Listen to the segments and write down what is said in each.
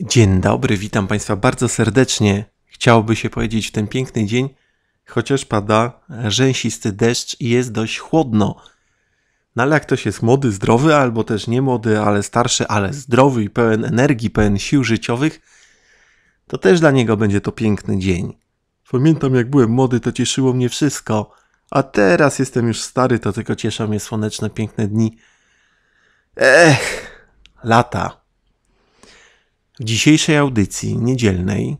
Dzień dobry, witam Państwa bardzo serdecznie. Chciałoby się powiedzieć w ten piękny dzień, chociaż pada rzęsisty deszcz i jest dość chłodno. No ale jak ktoś jest młody, zdrowy, albo też nie młody, ale starszy, ale zdrowy i pełen energii, pełen sił życiowych, to też dla niego będzie to piękny dzień. Pamiętam jak byłem młody, to cieszyło mnie wszystko, a teraz jestem już stary, to tylko cieszą mnie słoneczne, piękne dni. Ech, lata. W dzisiejszej audycji niedzielnej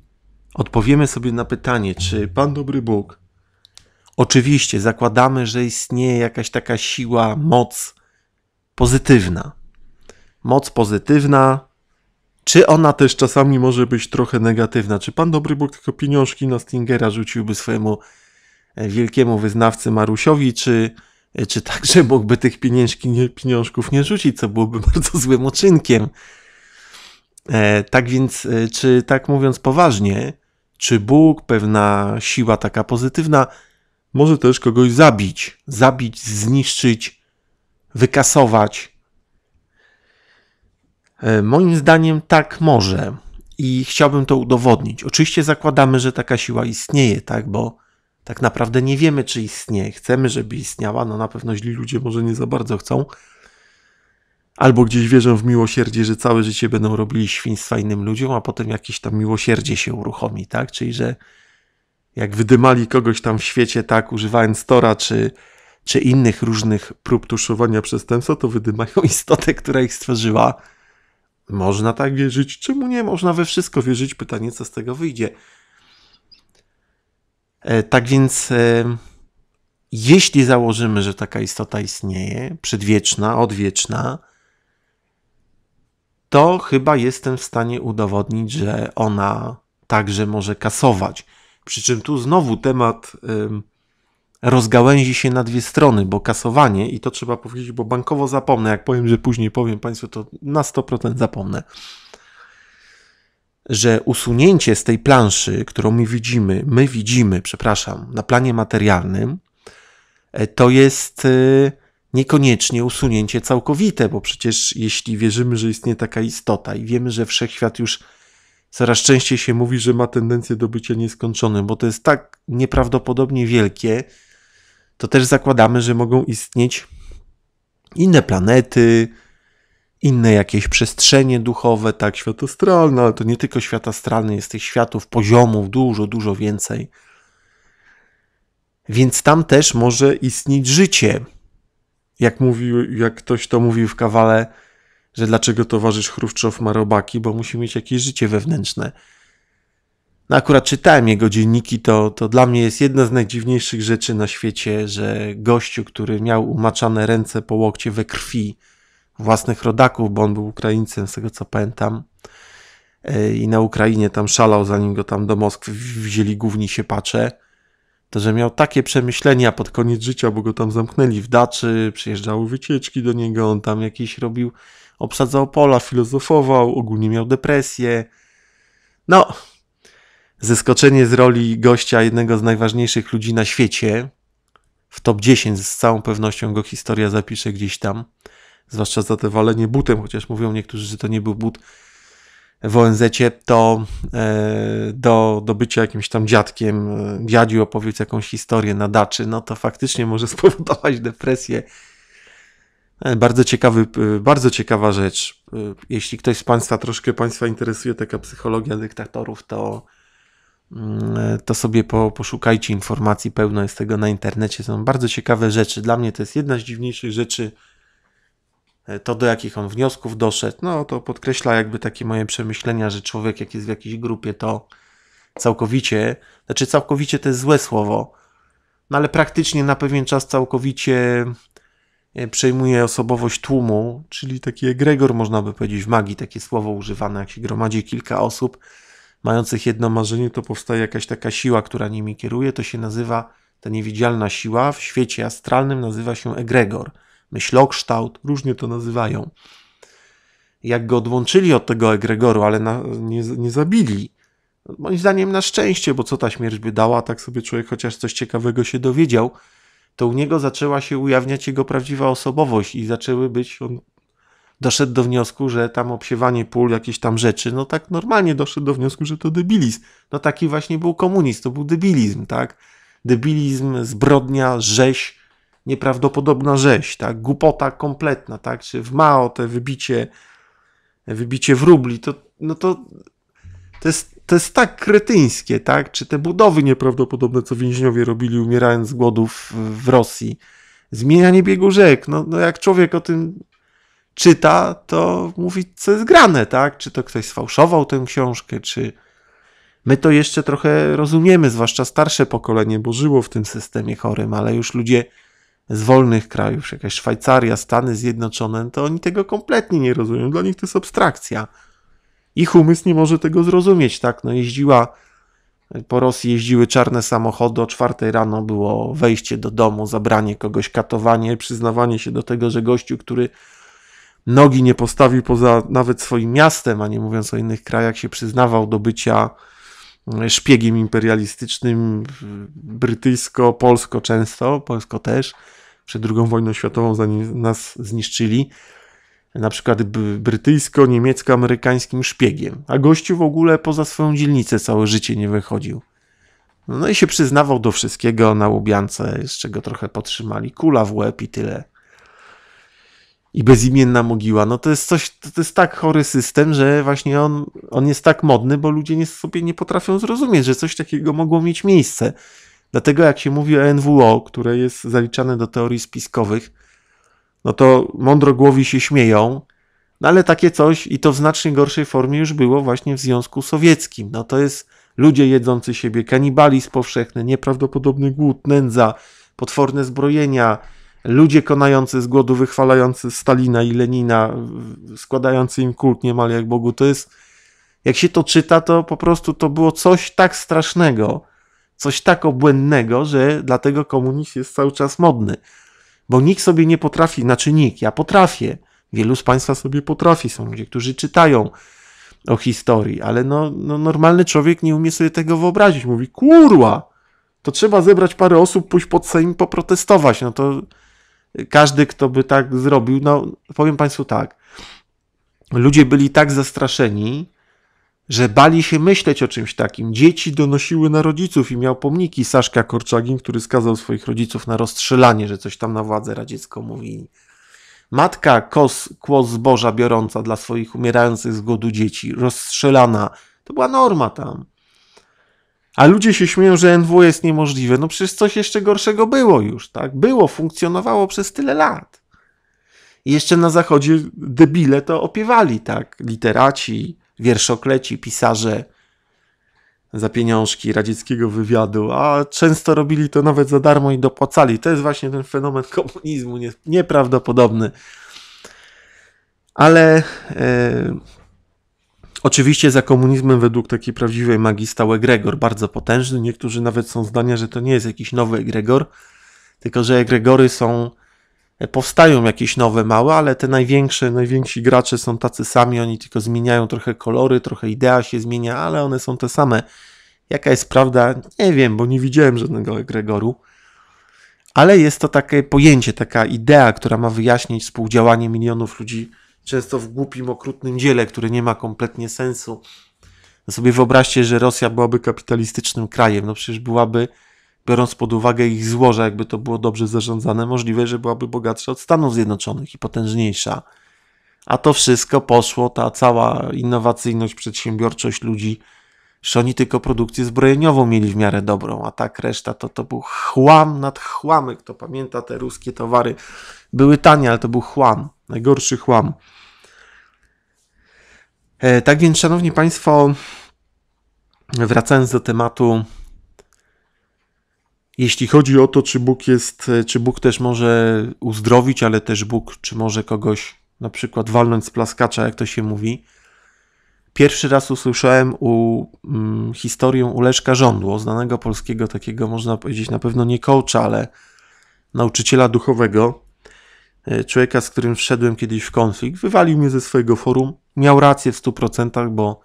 odpowiemy sobie na pytanie, czy Pan Dobry Bóg, oczywiście zakładamy, że istnieje jakaś taka siła, moc pozytywna. Moc pozytywna, czy ona też czasami może być trochę negatywna? Czy Pan Dobry Bóg tylko pieniążki na Stingera rzuciłby swojemu e, wielkiemu wyznawcy Marusiowi, czy, e, czy także mógłby tych pieniążków nie rzucić, co byłoby bardzo złym uczynkiem? E, tak więc, e, czy tak mówiąc poważnie, czy Bóg, pewna siła taka pozytywna, może też kogoś zabić, zabić, zniszczyć, wykasować? E, moim zdaniem tak może i chciałbym to udowodnić. Oczywiście zakładamy, że taka siła istnieje, tak, bo tak naprawdę nie wiemy, czy istnieje. Chcemy, żeby istniała, no na pewno źli ludzie może nie za bardzo chcą, Albo gdzieś wierzą w miłosierdzie, że całe życie będą robili świństwa innym ludziom, a potem jakieś tam miłosierdzie się uruchomi, tak? Czyli, że jak wydymali kogoś tam w świecie, tak, używając Tora czy, czy innych różnych prób tuszowania przestępstwa, to wydymają istotę, która ich stworzyła. Można tak wierzyć? Czemu nie? Można we wszystko wierzyć. Pytanie, co z tego wyjdzie. E, tak więc, e, jeśli założymy, że taka istota istnieje, przedwieczna, odwieczna, to chyba jestem w stanie udowodnić, że ona także może kasować. Przy czym tu znowu temat rozgałęzi się na dwie strony, bo kasowanie, i to trzeba powiedzieć, bo bankowo zapomnę, jak powiem, że później powiem Państwu, to na 100% zapomnę, że usunięcie z tej planszy, którą my widzimy, my widzimy, przepraszam, na planie materialnym, e, to jest y, Niekoniecznie usunięcie całkowite, bo przecież jeśli wierzymy, że istnieje taka istota i wiemy, że wszechświat już coraz częściej się mówi, że ma tendencję do bycia nieskończonym, bo to jest tak nieprawdopodobnie wielkie, to też zakładamy, że mogą istnieć inne planety, inne jakieś przestrzenie duchowe, tak, świat astralny, ale to nie tylko świat astralny, jest tych światów, poziomów dużo, dużo więcej. Więc tam też może istnieć życie jak mówił, jak ktoś to mówił w kawale, że dlaczego towarzysz Chruszczow ma robaki, bo musi mieć jakieś życie wewnętrzne. No akurat czytałem jego dzienniki, to, to dla mnie jest jedna z najdziwniejszych rzeczy na świecie, że gościu, który miał umaczane ręce po łokcie we krwi własnych rodaków, bo on był Ukraińcem, z tego co pamiętam, e, i na Ukrainie tam szalał, zanim go tam do Moskwy wzięli główni się pacze to, że miał takie przemyślenia pod koniec życia, bo go tam zamknęli w daczy, przyjeżdżały wycieczki do niego, on tam jakiś robił, obsadzał pola, filozofował, ogólnie miał depresję. No, zeskoczenie z roli gościa jednego z najważniejszych ludzi na świecie, w top 10 z całą pewnością go historia zapisze gdzieś tam, zwłaszcza za te walenie butem, chociaż mówią niektórzy, że to nie był but, w ONZ-cie, to e, do, do bycia jakimś tam dziadkiem, e, dziadziu opowiedz jakąś historię nadaczy, no to faktycznie może spowodować depresję. E, bardzo, ciekawy, bardzo ciekawa rzecz. Jeśli ktoś z Państwa troszkę Państwa interesuje taka psychologia dyktatorów, to, mm, to sobie po, poszukajcie informacji, pełno jest tego na internecie. Są bardzo ciekawe rzeczy. Dla mnie to jest jedna z dziwniejszych rzeczy, E, to do jakich on wniosków doszedł, no to podkreśla jakby takie moje przemyślenia, że człowiek jak jest w jakiejś grupie, to całkowicie, znaczy całkowicie to jest złe słowo, no ale praktycznie na pewien czas całkowicie e, przejmuje osobowość tłumu, czyli taki egregor, można by powiedzieć, w magii takie słowo używane, jak się gromadzi kilka osób mających jedno marzenie, to powstaje jakaś taka siła, która nimi kieruje, to się nazywa, ta niewidzialna siła w świecie astralnym nazywa się egregor myślokształt, różnie to nazywają. Jak go odłączyli od tego egregoru, ale na, nie, nie zabili, moim zdaniem na szczęście, bo co ta śmierć by dała, tak sobie człowiek chociaż coś ciekawego się dowiedział, to u niego zaczęła się ujawniać jego prawdziwa osobowość i zaczęły być, on doszedł do wniosku, że tam obsiewanie pól, jakieś tam rzeczy, no tak normalnie doszedł do wniosku, że to debilizm. No taki właśnie był komunizm, to był debilizm, tak? Debilizm, zbrodnia, rzeź, nieprawdopodobna rzeź, tak? głupota kompletna, tak? czy w Mao te wybicie, wybicie w rubli, to, no to, to, jest, to jest tak kretyńskie, tak? czy te budowy nieprawdopodobne, co więźniowie robili umierając z głodu w, w Rosji, zmienianie biegu rzek, no, no jak człowiek o tym czyta, to mówi, co jest grane, tak? Czy to ktoś sfałszował tę książkę, czy my to jeszcze trochę rozumiemy, zwłaszcza starsze pokolenie, bo żyło w tym systemie chorym, ale już ludzie z wolnych krajów, jakaś Szwajcaria, Stany Zjednoczone, to oni tego kompletnie nie rozumieją. Dla nich to jest abstrakcja. Ich umysł nie może tego zrozumieć, tak? No jeździła, po Rosji jeździły czarne samochody, o czwartej rano było wejście do domu, zabranie kogoś, katowanie, przyznawanie się do tego, że gościu, który nogi nie postawił poza nawet swoim miastem, a nie mówiąc o innych krajach, się przyznawał do bycia szpiegiem imperialistycznym, brytyjsko-polsko często, polsko też, przed II wojną światową, zanim nas zniszczyli, na przykład brytyjsko-niemiecko-amerykańskim szpiegiem, a gościu w ogóle poza swoją dzielnicę całe życie nie wychodził. No i się przyznawał do wszystkiego na łubiance, z czego trochę potrzymali. Kula w łeb i tyle i bezimienna mogiła. No to jest coś, to, to jest tak chory system, że właśnie on, on jest tak modny, bo ludzie nie, sobie nie potrafią zrozumieć, że coś takiego mogło mieć miejsce. Dlatego jak się mówi o NWO, które jest zaliczane do teorii spiskowych, no to mądro głowi się śmieją, no ale takie coś i to w znacznie gorszej formie już było właśnie w Związku Sowieckim. No to jest ludzie jedzący siebie, kanibalizm powszechny, nieprawdopodobny głód, nędza, potworne zbrojenia, ludzie konający z głodu, wychwalający Stalina i Lenina, składający im kult niemal jak Bogu, to jest, jak się to czyta, to po prostu to było coś tak strasznego, coś tak obłędnego, że dlatego komunizm jest cały czas modny. Bo nikt sobie nie potrafi, znaczy nikt, ja potrafię, wielu z Państwa sobie potrafi, są ludzie, którzy czytają o historii, ale no, no normalny człowiek nie umie sobie tego wyobrazić. Mówi, kurwa, to trzeba zebrać parę osób, pójść pod Sejm, poprotestować. No to każdy, kto by tak zrobił, no powiem Państwu tak. Ludzie byli tak zastraszeni, że bali się myśleć o czymś takim. Dzieci donosiły na rodziców i miał pomniki Saszka Korczagin, który skazał swoich rodziców na rozstrzelanie, że coś tam na władzę radziecką mówili. Matka kos, kłos zboża biorąca dla swoich umierających z głodu dzieci, rozstrzelana. To była norma tam. A ludzie się śmieją, że NW jest niemożliwe. No przecież coś jeszcze gorszego było już, tak? Było, funkcjonowało przez tyle lat. I jeszcze na zachodzie debile to opiewali, tak? Literaci, wierszokleci, pisarze za pieniążki radzieckiego wywiadu, a często robili to nawet za darmo i dopłacali. To jest właśnie ten fenomen komunizmu nieprawdopodobny. Ale. Yy Oczywiście za komunizmem według takiej prawdziwej magii stał egregor, bardzo potężny. Niektórzy nawet są zdania, że to nie jest jakiś nowy egregor, tylko że egregory są, e, powstają jakieś nowe, małe, ale te największe, najwięksi gracze są tacy sami, oni tylko zmieniają trochę kolory, trochę idea się zmienia, ale one są te same. Jaka jest prawda? Nie wiem, bo nie widziałem żadnego egregoru. Ale jest to takie pojęcie, taka idea, która ma wyjaśnić współdziałanie milionów ludzi często w głupim, okrutnym dziele, które nie ma kompletnie sensu. No sobie wyobraźcie, że Rosja byłaby kapitalistycznym krajem. No przecież byłaby, biorąc pod uwagę ich złoża, jakby to było dobrze zarządzane, możliwe, że byłaby bogatsza od Stanów Zjednoczonych i potężniejsza. A to wszystko poszło, ta cała innowacyjność, przedsiębiorczość ludzi, że oni tylko produkcję zbrojeniową mieli w miarę dobrą, a tak reszta to, to był chłam nad chłamy. Kto pamięta te ruskie towary, były tanie, ale to był chłam, najgorszy chłam. E, tak więc, szanowni Państwo, wracając do tematu, jeśli chodzi o to, czy Bóg jest, e, czy Bóg też może uzdrowić, ale też Bóg, czy może kogoś na przykład walnąć z plaskacza, jak to się mówi. Pierwszy raz usłyszałem u, mm, historię u Leszka Żądło, znanego polskiego takiego, można powiedzieć, na pewno nie coacha, ale nauczyciela duchowego, E, człowieka, z którym wszedłem kiedyś w konflikt. Wywalił mnie ze swojego forum. Miał rację w 100%, bo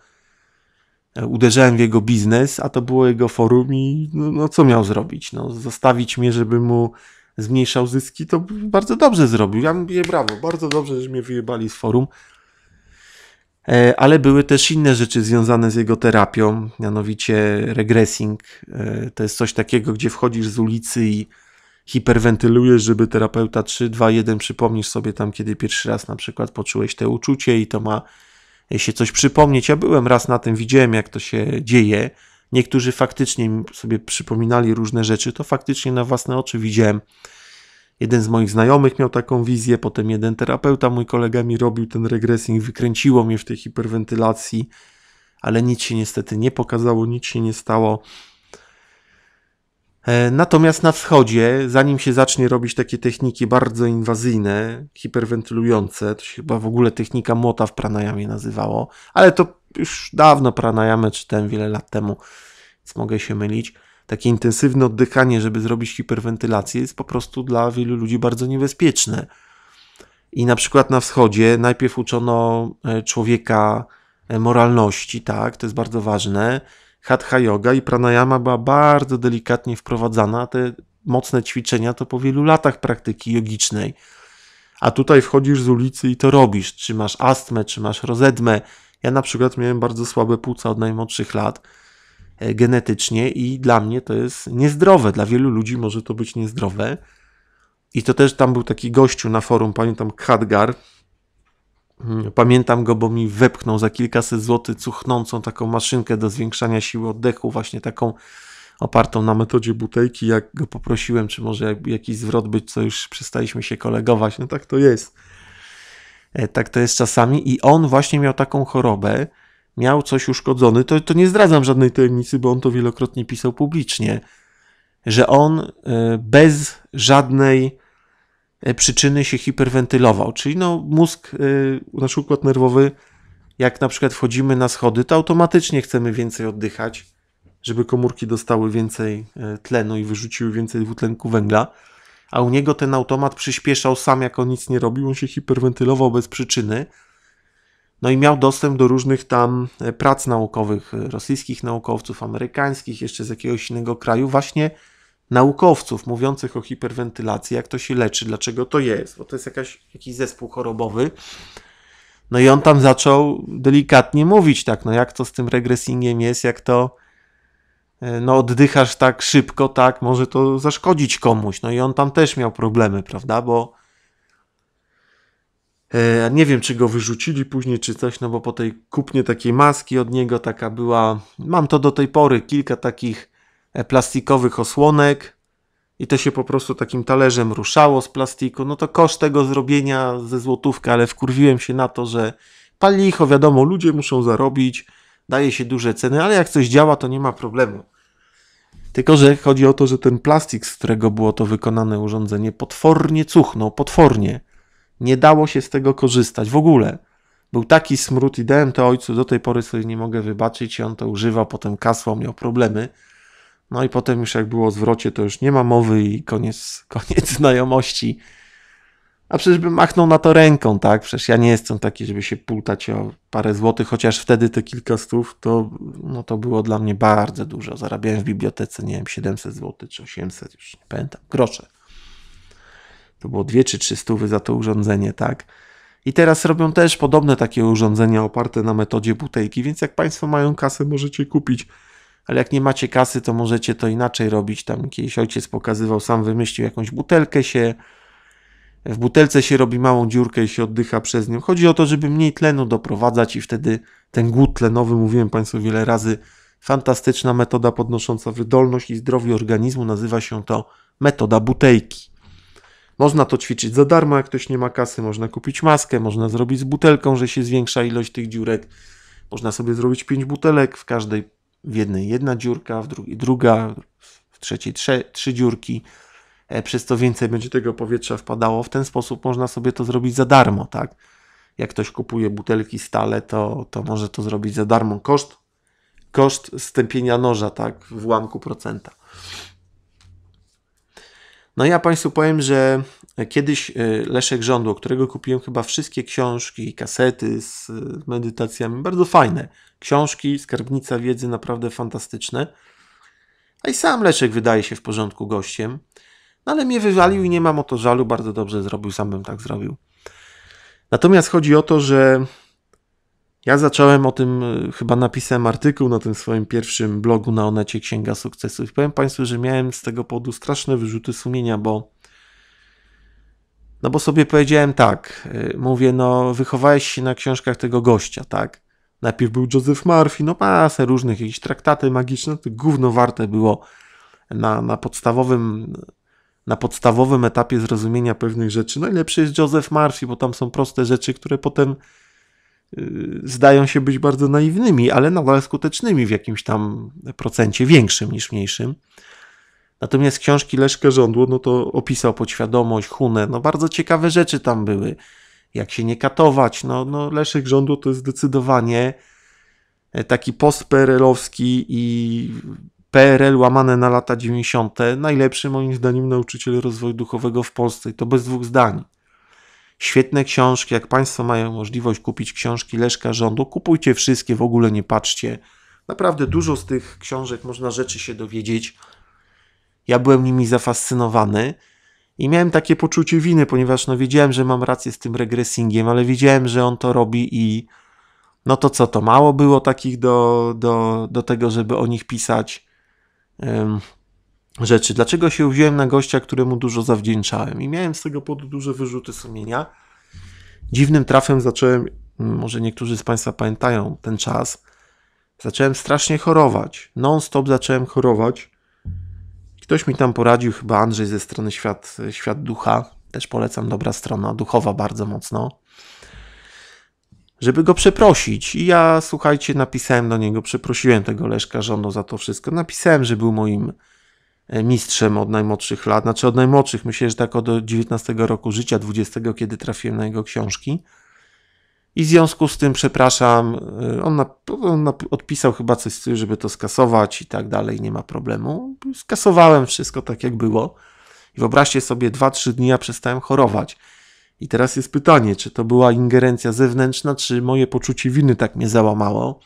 e, uderzałem w jego biznes, a to było jego forum i no, no co miał zrobić? No, zostawić mnie, żeby mu zmniejszał zyski, to bardzo dobrze zrobił. Ja mówię brawo, bardzo dobrze, że mnie wyjebali z forum. E, ale były też inne rzeczy związane z jego terapią, mianowicie regressing. To jest coś takiego, gdzie wchodzisz z ulicy i hiperwentylujesz, żeby terapeuta 3, 2, 1 przypomnisz sobie tam, kiedy pierwszy raz na przykład poczułeś te uczucie i to ma się coś przypomnieć. Ja byłem raz na tym, widziałem jak to się dzieje. Niektórzy faktycznie sobie przypominali różne rzeczy, to faktycznie na własne oczy widziałem. Jeden z moich znajomych miał taką wizję, potem jeden terapeuta, mój kolega mi robił ten regresing, wykręciło mnie w tej hiperwentylacji, ale nic się niestety nie pokazało, nic się nie stało. E, natomiast na wschodzie, zanim się zacznie robić takie techniki bardzo inwazyjne, hiperwentylujące, to się chyba w ogóle technika mota w pranajamie nazywało, ale to już dawno pranajamę czytałem wiele lat temu, więc mogę się mylić. Takie intensywne oddychanie, żeby zrobić hiperwentylację, jest po prostu dla wielu ludzi bardzo niebezpieczne. I na przykład na wschodzie najpierw uczono e, człowieka e, moralności, tak, to jest bardzo ważne hatha yoga i pranayama była bardzo delikatnie wprowadzana, te mocne ćwiczenia to po wielu latach praktyki jogicznej. A tutaj wchodzisz z ulicy i to robisz, czy masz astmę, czy masz rozedmę. Ja na przykład miałem bardzo słabe płuca od najmłodszych lat e, genetycznie i dla mnie to jest niezdrowe, dla wielu ludzi może to być niezdrowe. I to też tam był taki gościu na forum, pamiętam Khadgar, Mm, pamiętam go, bo mi wepchnął za kilkaset złotych cuchnącą taką maszynkę do zwiększania siły oddechu, właśnie taką opartą na metodzie butejki. Jak go poprosiłem, czy może jakiś zwrot być, co już przestaliśmy się kolegować. No tak to jest. E, tak to jest czasami. I on właśnie miał taką chorobę, miał coś uszkodzony. To, to nie zdradzam żadnej tajemnicy, bo on to wielokrotnie pisał publicznie, że on e, bez żadnej E, przyczyny się hiperwentylował. Czyli no, mózg, e, nasz układ nerwowy, jak na przykład wchodzimy na schody, to automatycznie chcemy więcej oddychać, żeby komórki dostały więcej e, tlenu i wyrzuciły więcej dwutlenku węgla. A u niego ten automat przyspieszał sam, jak on nic nie robił, on się hiperwentylował bez przyczyny. No i miał dostęp do różnych tam prac naukowych rosyjskich naukowców, amerykańskich, jeszcze z jakiegoś innego kraju, właśnie naukowców mówiących o hiperwentylacji, jak to się leczy, dlaczego to jest, bo to jest jakaś, jakiś zespół chorobowy. No i on tam zaczął delikatnie mówić, tak, no jak to z tym regresingiem jest, jak to e, no oddychasz tak szybko, tak, może to zaszkodzić komuś. No i on tam też miał problemy, prawda, bo e, nie wiem, czy go wyrzucili później, czy coś, no bo po tej kupnie takiej maski od niego taka była. Mam to do tej pory, kilka takich E, plastikowych osłonek i to się po prostu takim talerzem ruszało z plastiku. No to koszt tego zrobienia ze złotówka, ale wkurwiłem się na to, że pal wiadomo, ludzie muszą zarobić, daje się duże ceny, ale jak coś działa, to nie ma problemu. Tylko, że chodzi o to, że ten plastik, z którego było to wykonane urządzenie, potwornie cuchnął, potwornie. Nie dało się z tego korzystać w ogóle. Był taki smród i dałem to ojcu, do tej pory sobie nie mogę wybaczyć i on to używał, potem kasłał, miał problemy. No i potem już jak było o zwrocie, to już nie ma mowy i koniec, koniec znajomości. A przecież bym machnął na to ręką, tak? Przecież ja nie jestem taki, żeby się pultać o parę złotych, chociaż wtedy te kilka stów to, no to było dla mnie bardzo dużo. Zarabiałem w bibliotece, nie wiem, 700 złotych czy 800, już nie pamiętam, grosze. To było dwie czy trzy stówy za to urządzenie, tak? I teraz robią też podobne takie urządzenia oparte na metodzie butejki, więc jak Państwo mają kasę, możecie kupić ale jak nie macie kasy, to możecie to inaczej robić. Tam kiedyś ojciec pokazywał, sam wymyślił jakąś butelkę się, w butelce się robi małą dziurkę i się oddycha przez nią. Chodzi o to, żeby mniej tlenu doprowadzać i wtedy ten głód tlenowy, mówiłem Państwu wiele razy, fantastyczna metoda podnosząca wydolność i zdrowie organizmu, nazywa się to metoda butejki. Można to ćwiczyć za darmo, jak ktoś nie ma kasy, można kupić maskę, można zrobić z butelką, że się zwiększa ilość tych dziurek. Można sobie zrobić 5 butelek, w każdej w jednej jedna dziurka, w drugiej druga, w trzeciej trze, trzy dziurki, e, przez to więcej będzie tego powietrza wpadało. W ten sposób można sobie to zrobić za darmo, tak? Jak ktoś kupuje butelki stale, to, to może to zrobić za darmo. Koszt, koszt stępienia noża, tak? W ułamku procenta. No ja Państwu powiem, że e, kiedyś e, Leszek Rządło, którego kupiłem chyba wszystkie książki, kasety z e, medytacjami, bardzo fajne. Książki, skarbnica wiedzy, naprawdę fantastyczne. A i sam Leszek wydaje się w porządku gościem. No ale mnie wywalił i nie mam o to żalu, bardzo dobrze zrobił, sam bym tak zrobił. Natomiast chodzi o to, że ja zacząłem o tym, e, chyba napisałem artykuł na tym swoim pierwszym blogu na Onecie Księga Sukcesów. Powiem Państwu, że miałem z tego powodu straszne wyrzuty sumienia, bo no bo sobie powiedziałem tak, e, mówię, no wychowałeś się na książkach tego gościa, tak? Najpierw był Joseph Murphy, no masę różnych, jakieś traktaty magiczne, to gówno warte było na, na podstawowym na podstawowym etapie zrozumienia pewnych rzeczy. No Najlepszy jest Joseph Murphy, bo tam są proste rzeczy, które potem Y, zdają się być bardzo naiwnymi, ale nadal skutecznymi w jakimś tam procencie większym niż mniejszym. Natomiast książki Leszkę Rządło, no to opisał podświadomość, Hunę, no bardzo ciekawe rzeczy tam były. Jak się nie katować, no, no Leszek Rządło to jest zdecydowanie e, taki postperelowski i PRL łamane na lata 90. najlepszy moim zdaniem nauczyciel rozwoju duchowego w Polsce i to bez dwóch zdań. Świetne książki, jak Państwo mają możliwość kupić książki Leszka Rządu, kupujcie wszystkie, w ogóle nie patrzcie. Naprawdę dużo z tych książek można rzeczy się dowiedzieć. Ja byłem nimi zafascynowany i miałem takie poczucie winy, ponieważ no wiedziałem, że mam rację z tym regresingiem, ale wiedziałem, że on to robi i no to co, to mało było takich do, do, do tego, żeby o nich pisać rzeczy. Dlaczego się wziąłem na gościa, któremu dużo zawdzięczałem i miałem z tego powodu duże wyrzuty sumienia. Dziwnym trafem zacząłem, mm, może niektórzy z Państwa pamiętają ten czas, zacząłem strasznie chorować. Non-stop zacząłem chorować. Ktoś mi tam poradził, chyba Andrzej ze strony Świat, Świat Ducha, też polecam, dobra strona, duchowa bardzo mocno, żeby go przeprosić. I ja, słuchajcie, napisałem do niego, przeprosiłem tego Leszka Żono za to wszystko. Napisałem, że był moim E, mistrzem od najmłodszych lat, znaczy od najmłodszych, myślę, że tak od 19 roku życia, 20, kiedy trafiłem na jego książki. I w związku z tym, przepraszam, e, on, na, on na, odpisał chyba coś, żeby to skasować i tak dalej, nie ma problemu. Skasowałem wszystko tak, jak było. I wyobraźcie sobie, 2-3 dni ja przestałem chorować. I teraz jest pytanie, czy to była ingerencja zewnętrzna, czy moje poczucie winy tak mnie załamało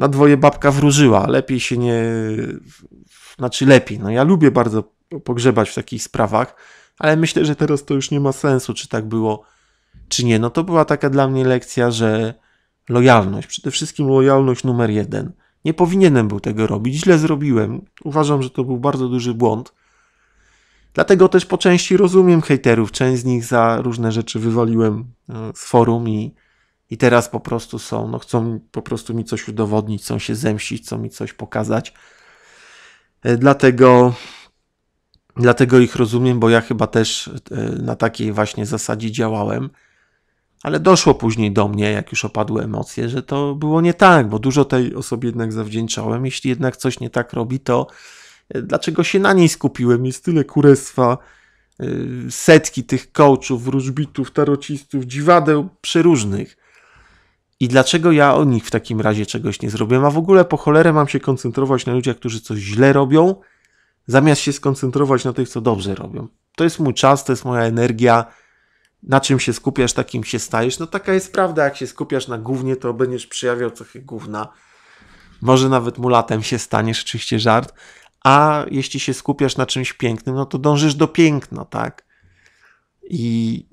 na dwoje babka wróżyła. Lepiej się nie. Znaczy lepiej. No ja lubię bardzo pogrzebać w takich sprawach, ale myślę, że teraz to już nie ma sensu, czy tak było, czy nie. No to była taka dla mnie lekcja, że lojalność, przede wszystkim lojalność numer jeden. Nie powinienem był tego robić, źle zrobiłem. Uważam, że to był bardzo duży błąd. Dlatego też po części rozumiem hejterów, część z nich za różne rzeczy wywaliłem e, z forum i i teraz po prostu są, no chcą po prostu mi coś udowodnić, chcą się zemścić, chcą mi coś pokazać. E, dlatego, dlatego ich rozumiem, bo ja chyba też e, na takiej właśnie zasadzie działałem. Ale doszło później do mnie, jak już opadły emocje, że to było nie tak, bo dużo tej osobie jednak zawdzięczałem. Jeśli jednak coś nie tak robi, to e, dlaczego się na niej skupiłem? Jest tyle kurestwa, setki tych coachów, wróżbitów, tarocistów, dziwadeł przeróżnych. I dlaczego ja o nich w takim razie czegoś nie zrobiłem? A w ogóle po cholerę mam się koncentrować na ludziach, którzy coś źle robią, zamiast się skoncentrować na tych, co dobrze robią. To jest mój czas, to jest moja energia. Na czym się skupiasz, takim się stajesz. No taka jest prawda, jak się skupiasz na głównie, to będziesz przejawiał cechy gówna. Może nawet mulatem się staniesz, oczywiście żart. A jeśli się skupiasz na czymś pięknym, no to dążysz do piękna, tak? I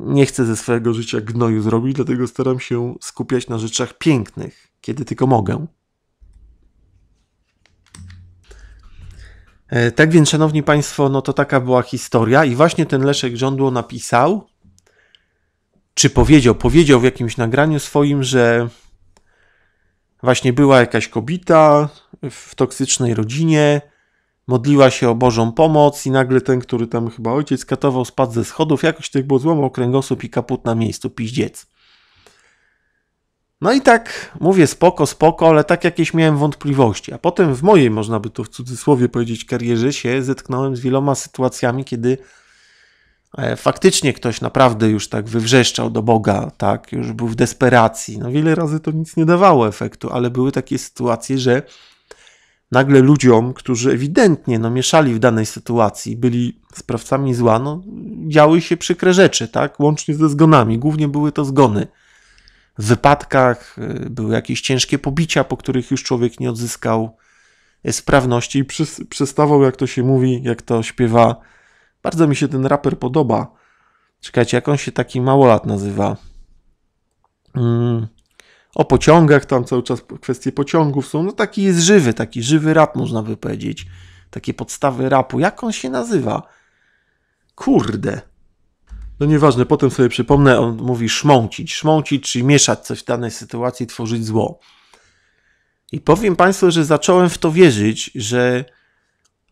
nie chcę ze swojego życia gnoju zrobić, dlatego staram się skupiać na rzeczach pięknych, kiedy tylko mogę. E, tak więc, szanowni państwo, no to taka była historia i właśnie ten Leszek Żądło napisał, czy powiedział, powiedział w jakimś nagraniu swoim, że właśnie była jakaś kobieta w toksycznej rodzinie, modliła się o Bożą pomoc i nagle ten, który tam chyba ojciec katował, spadł ze schodów, jakoś tych tak było złamał kręgosłup i kaput na miejscu, piździec. No i tak mówię spoko, spoko, ale tak jakieś miałem wątpliwości. A potem w mojej, można by to w cudzysłowie powiedzieć, karierze się zetknąłem z wieloma sytuacjami, kiedy e, faktycznie ktoś naprawdę już tak wywrzeszczał do Boga, tak, już był w desperacji. No wiele razy to nic nie dawało efektu, ale były takie sytuacje, że nagle ludziom, którzy ewidentnie no, mieszali w danej sytuacji, byli sprawcami zła, no, działy się przykre rzeczy, tak? łącznie ze zgonami. Głównie były to zgony. W wypadkach y, były jakieś ciężkie pobicia, po których już człowiek nie odzyskał y, sprawności i przestawał, jak to się mówi, jak to śpiewa. Bardzo mi się ten raper podoba. Czekajcie, jak on się taki małolat nazywa? Hmm. O pociągach, tam cały czas kwestie pociągów są. No taki jest żywy, taki żywy rap można by powiedzieć. Takie podstawy rapu. Jak on się nazywa? Kurde. No nieważne, potem sobie przypomnę, on mówi szmącić. Szmącić, czyli mieszać coś w danej sytuacji, tworzyć zło. I powiem Państwu, że zacząłem w to wierzyć, że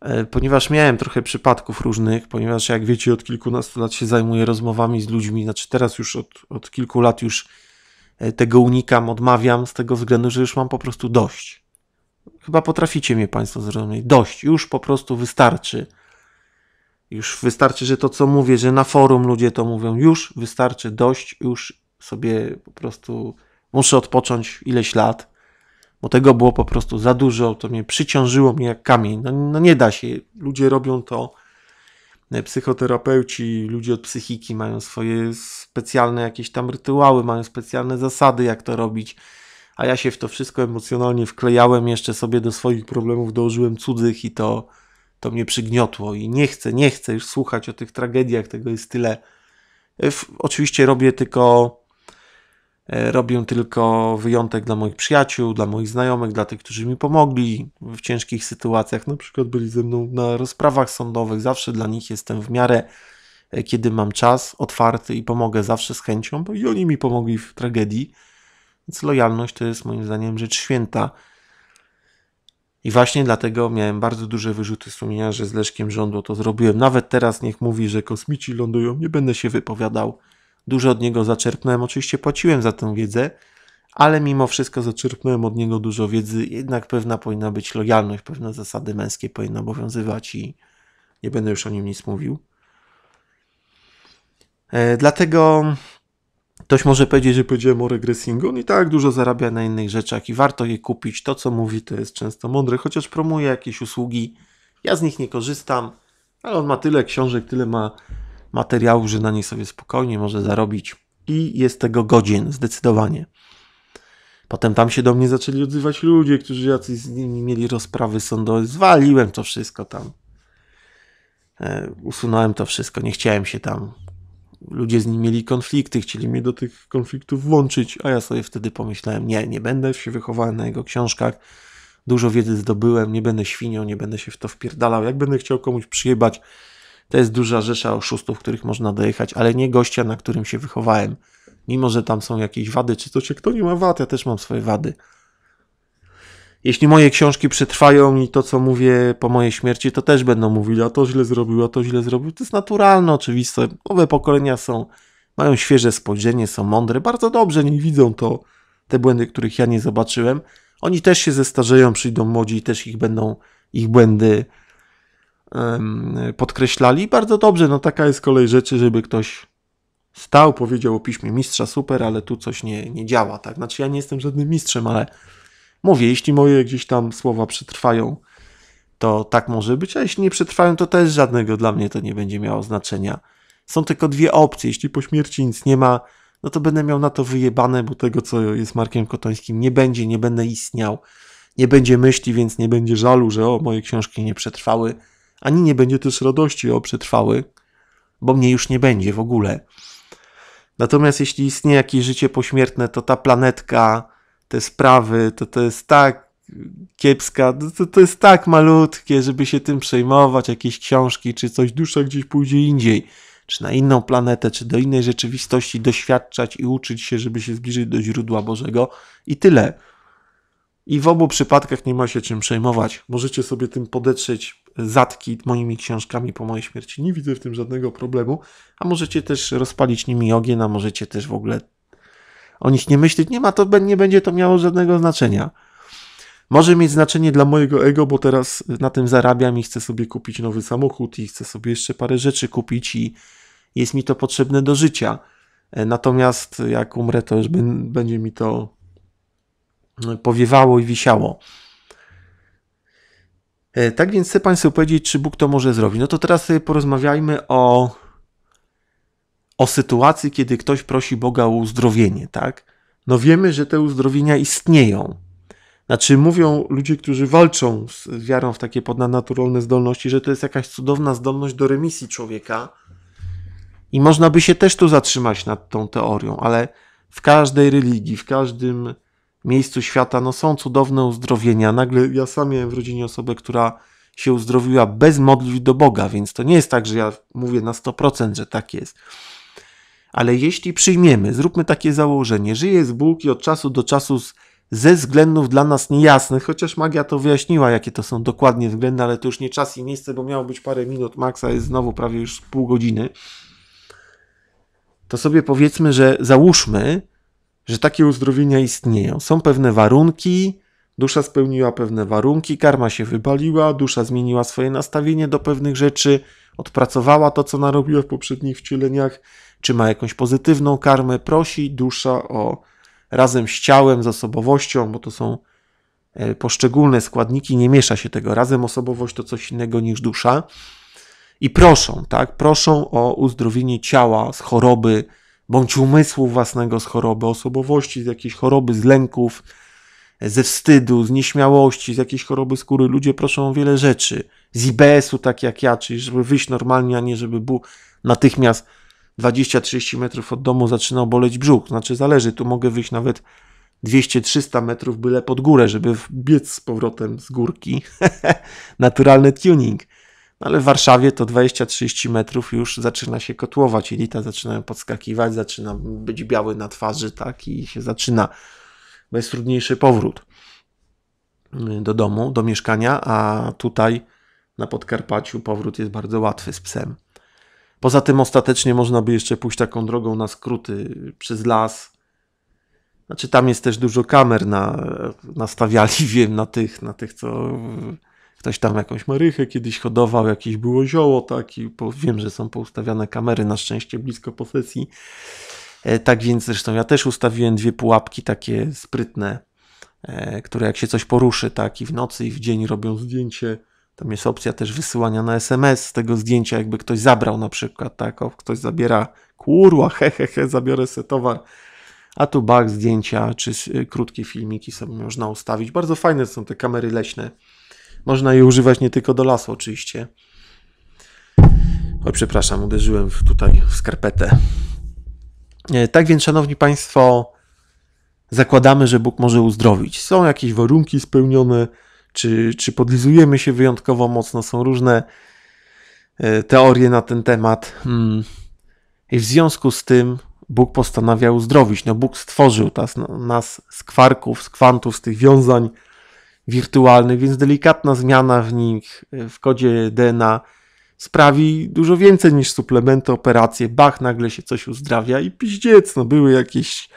e, ponieważ miałem trochę przypadków różnych, ponieważ jak wiecie, od kilkunastu lat się zajmuję rozmowami z ludźmi, znaczy teraz już od, od kilku lat już E, tego unikam, odmawiam z tego względu, że już mam po prostu dość. Chyba potraficie mnie Państwo zrozumieć. Dość, już po prostu wystarczy. Już wystarczy, że to co mówię, że na forum ludzie to mówią, już wystarczy, dość, już sobie po prostu muszę odpocząć ileś lat, bo tego było po prostu za dużo, to mnie przyciążyło mnie jak kamień. No, no nie da się, ludzie robią to E, psychoterapeuci, ludzie od psychiki mają swoje specjalne jakieś tam rytuały, mają specjalne zasady, jak to robić. A ja się w to wszystko emocjonalnie wklejałem, jeszcze sobie do swoich problemów dołożyłem cudzych i to, to mnie przygniotło. I nie chcę, nie chcę już słuchać o tych tragediach, tego jest tyle. E, w, oczywiście robię tylko E, robię tylko wyjątek dla moich przyjaciół, dla moich znajomych, dla tych, którzy mi pomogli w ciężkich sytuacjach, na przykład byli ze mną na rozprawach sądowych. Zawsze dla nich jestem w miarę, e, kiedy mam czas, otwarty i pomogę zawsze z chęcią, bo i oni mi pomogli w tragedii. Więc lojalność to jest moim zdaniem rzecz święta. I właśnie dlatego miałem bardzo duże wyrzuty sumienia, że z Leszkiem Rządu to zrobiłem. Nawet teraz niech mówi, że kosmici lądują, nie będę się wypowiadał dużo od niego zaczerpnąłem. Oczywiście płaciłem za tę wiedzę, ale mimo wszystko zaczerpnąłem od niego dużo wiedzy. Jednak pewna powinna być lojalność, pewne zasady męskie powinny obowiązywać i nie będę już o nim nic mówił. E, dlatego ktoś może powiedzieć, że powiedziałem o regressingu. On i tak dużo zarabia na innych rzeczach i warto je kupić. To, co mówi, to jest często mądre, chociaż promuje jakieś usługi. Ja z nich nie korzystam, ale on ma tyle książek, tyle ma materiału, że na niej sobie spokojnie może zarobić i jest tego godzien, zdecydowanie. Potem tam się do mnie zaczęli odzywać ludzie, którzy jacyś z nimi mieli rozprawy sądowe. Zwaliłem to wszystko tam. E, usunąłem to wszystko, nie chciałem się tam. Ludzie z nimi mieli konflikty, chcieli mnie do tych konfliktów włączyć, a ja sobie wtedy pomyślałem, nie, nie będę się wychowałem na jego książkach. Dużo wiedzy zdobyłem, nie będę świnią, nie będę się w to wpierdalał. Jak będę chciał komuś przyjebać, to jest duża rzesza oszustów, których można dojechać, ale nie gościa, na którym się wychowałem. Mimo, że tam są jakieś wady, czy to się kto nie ma wad, ja też mam swoje wady. Jeśli moje książki przetrwają i to, co mówię po mojej śmierci, to też będą mówili, a to źle zrobił, a to źle zrobił. To jest naturalne, oczywiste. Nowe pokolenia są, mają świeże spojrzenie, są mądre, bardzo dobrze, nie widzą to, te błędy, których ja nie zobaczyłem. Oni też się zestarzeją, przyjdą młodzi i też ich będą, ich błędy podkreślali. Bardzo dobrze, no taka jest kolej rzeczy, żeby ktoś stał, powiedział o piśmie mistrza, super, ale tu coś nie, nie działa, tak? Znaczy ja nie jestem żadnym mistrzem, ale mówię, jeśli moje gdzieś tam słowa przetrwają, to tak może być, a jeśli nie przetrwają, to też żadnego dla mnie to nie będzie miało znaczenia. Są tylko dwie opcje, jeśli po śmierci nic nie ma, no to będę miał na to wyjebane, bo tego, co jest Markiem Kotońskim, nie będzie, nie będę istniał, nie będzie myśli, więc nie będzie żalu, że o, moje książki nie przetrwały, ani nie będzie też radości o przetrwały, bo mnie już nie będzie w ogóle. Natomiast jeśli istnieje jakieś życie pośmiertne, to ta planetka, te sprawy, to to jest tak kiepska, to, to jest tak malutkie, żeby się tym przejmować, jakieś książki czy coś, dusza gdzieś pójdzie indziej, czy na inną planetę, czy do innej rzeczywistości, doświadczać i uczyć się, żeby się zbliżyć do źródła Bożego i tyle. I w obu przypadkach nie ma się czym przejmować. Możecie sobie tym podetrzeć zatki moimi książkami po mojej śmierci. Nie widzę w tym żadnego problemu. A możecie też rozpalić nimi ogień, a możecie też w ogóle o nich nie myśleć. Nie ma to, nie będzie to miało żadnego znaczenia. Może mieć znaczenie dla mojego ego, bo teraz na tym zarabiam i chcę sobie kupić nowy samochód i chcę sobie jeszcze parę rzeczy kupić i jest mi to potrzebne do życia. E, natomiast jak umrę, to już będzie mi to e, powiewało i wisiało. E, tak więc chcę Państwu powiedzieć, czy Bóg to może zrobić. No to teraz porozmawiajmy o, o sytuacji, kiedy ktoś prosi Boga o uzdrowienie, tak? No wiemy, że te uzdrowienia istnieją. Znaczy, mówią ludzie, którzy walczą z wiarą w takie podnaturalne zdolności, że to jest jakaś cudowna zdolność do remisji człowieka. I można by się też tu zatrzymać nad tą teorią, ale w każdej religii, w każdym miejscu świata, no są cudowne uzdrowienia. Nagle ja sam miałem w rodzinie osobę, która się uzdrowiła bez modlitw do Boga, więc to nie jest tak, że ja mówię na 100%, że tak jest. Ale jeśli przyjmiemy, zróbmy takie założenie, że jest Bóg i od czasu do czasu ze względów dla nas niejasnych, chociaż magia to wyjaśniła, jakie to są dokładnie względy, ale to już nie czas i miejsce, bo miało być parę minut, maksa jest znowu prawie już pół godziny. To sobie powiedzmy, że załóżmy, że takie uzdrowienia istnieją. Są pewne warunki, dusza spełniła pewne warunki, karma się wybaliła, dusza zmieniła swoje nastawienie do pewnych rzeczy, odpracowała to, co narobiła w poprzednich wcieleniach, czy ma jakąś pozytywną karmę, prosi dusza o razem z ciałem, z osobowością, bo to są e, poszczególne składniki, nie miesza się tego. Razem osobowość to coś innego niż dusza. I proszą, tak? Proszą o uzdrowienie ciała z choroby, bądź umysłu własnego z choroby osobowości, z jakiejś choroby, z lęków, ze wstydu, z nieśmiałości, z jakiejś choroby skóry. Ludzie proszą o wiele rzeczy. Z IBS-u, tak jak ja, czyli żeby wyjść normalnie, a nie żeby był natychmiast 20-30 metrów od domu zaczynał boleć brzuch. Znaczy zależy, tu mogę wyjść nawet 200-300 metrów byle pod górę, żeby biec z powrotem z górki. Naturalny tuning ale w Warszawie to 20-30 metrów już zaczyna się kotłować, jelita zaczynają podskakiwać, zaczyna być biały na twarzy, tak, i się zaczyna, bo jest trudniejszy powrót y, do domu, do mieszkania, a tutaj na Podkarpaciu powrót jest bardzo łatwy z psem. Poza tym ostatecznie można by jeszcze pójść taką drogą na skróty przez las. Znaczy tam jest też dużo kamer na, nastawiali, wiem, na tych, na tych, co Ktoś tam jakąś marychę kiedyś hodował, jakieś było zioło, tak, i po, wiem, że są poustawiane kamery na szczęście blisko posesji. E, tak więc zresztą ja też ustawiłem dwie pułapki takie sprytne, e, które jak się coś poruszy, tak i w nocy i w dzień robią zdjęcie. Tam jest opcja też wysyłania na SMS tego zdjęcia, jakby ktoś zabrał na przykład, tak, o, ktoś zabiera, kurwa, hehehe, he, he, zabiorę se towar. A tu bak zdjęcia czy e, krótkie filmiki sobie można ustawić. Bardzo fajne są te kamery leśne. Można je używać nie tylko do lasu oczywiście. Oj, przepraszam, uderzyłem tutaj w skarpetę. E, tak więc, szanowni państwo, zakładamy, że Bóg może uzdrowić. Są jakieś warunki spełnione, czy, czy podlizujemy się wyjątkowo mocno, są różne e, teorie na ten temat. Hmm. I w związku z tym Bóg postanawia uzdrowić. No, Bóg stworzył nas, nas z kwarków, z kwantów, z tych wiązań wirtualnych, więc delikatna zmiana w nich, e, w kodzie DNA sprawi dużo więcej niż suplementy, operacje. Bach, nagle się coś uzdrawia i piździec, no były jakieś